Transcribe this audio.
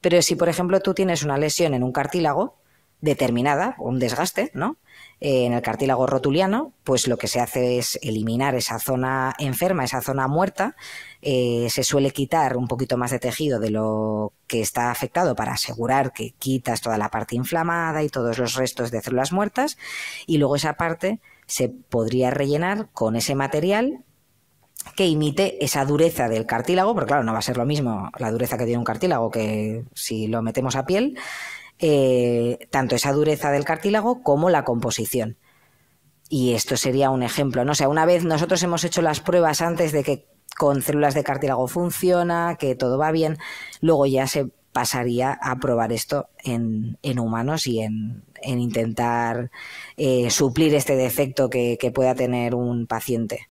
Pero si, por ejemplo, tú tienes una lesión en un cartílago determinada, un desgaste, ¿no? Eh, en el cartílago rotuliano, pues lo que se hace es eliminar esa zona enferma, esa zona muerta. Eh, se suele quitar un poquito más de tejido de lo que está afectado para asegurar que quitas toda la parte inflamada y todos los restos de células muertas. Y luego esa parte se podría rellenar con ese material que imite esa dureza del cartílago, porque claro, no va a ser lo mismo la dureza que tiene un cartílago que si lo metemos a piel, eh, tanto esa dureza del cartílago como la composición. Y esto sería un ejemplo, ¿no? O sea, una vez nosotros hemos hecho las pruebas antes de que con células de cartílago funciona, que todo va bien, luego ya se pasaría a probar esto en, humanos y en, intentar eh, suplir este defecto que pueda tener un paciente.